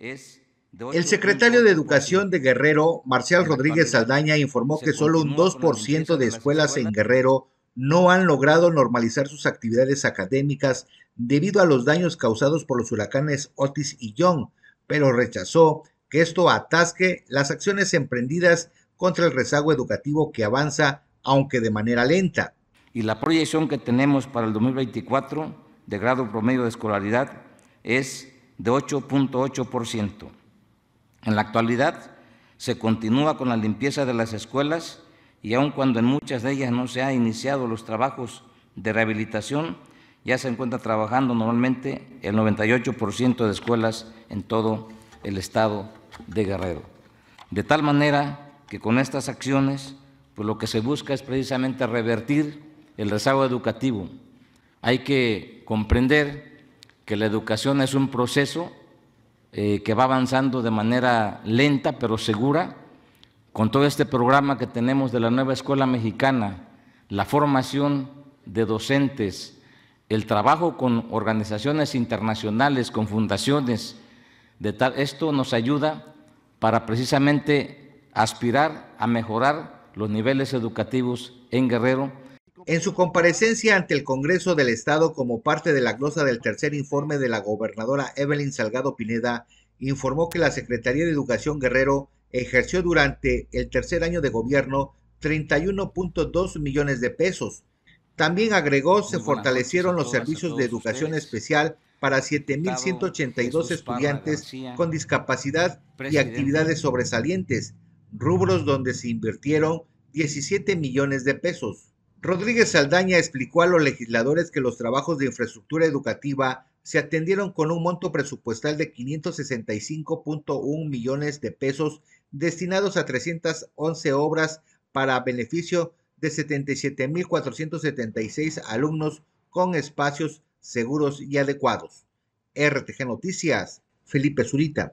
el secretario de Educación de Guerrero, Marcial Rodríguez Saldaña, informó que solo un 2% de escuelas en Guerrero no han logrado normalizar sus actividades académicas debido a los daños causados por los huracanes Otis y John, pero rechazó que esto atasque las acciones emprendidas contra el rezago educativo que avanza, aunque de manera lenta. Y la proyección que tenemos para el 2024 de grado promedio de escolaridad es de 8.8%. En la actualidad se continúa con la limpieza de las escuelas y aun cuando en muchas de ellas no se han iniciado los trabajos de rehabilitación, ya se encuentra trabajando normalmente el 98% de escuelas en todo el estado de Guerrero. De tal manera que con estas acciones, pues lo que se busca es precisamente revertir el rezago educativo. Hay que comprender que la educación es un proceso eh, que va avanzando de manera lenta pero segura. Con todo este programa que tenemos de la nueva escuela mexicana, la formación de docentes, el trabajo con organizaciones internacionales, con fundaciones, de tal, esto nos ayuda para precisamente aspirar a mejorar los niveles educativos en Guerrero en su comparecencia ante el Congreso del Estado como parte de la glosa del tercer informe de la gobernadora Evelyn Salgado Pineda, informó que la Secretaría de Educación Guerrero ejerció durante el tercer año de gobierno 31.2 millones de pesos. También agregó, se fortalecieron los servicios de educación especial para 7.182 estudiantes con discapacidad y actividades sobresalientes, rubros donde se invirtieron 17 millones de pesos. Rodríguez Saldaña explicó a los legisladores que los trabajos de infraestructura educativa se atendieron con un monto presupuestal de 565.1 millones de pesos destinados a 311 obras para beneficio de 77.476 alumnos con espacios seguros y adecuados. RTG Noticias, Felipe Zurita.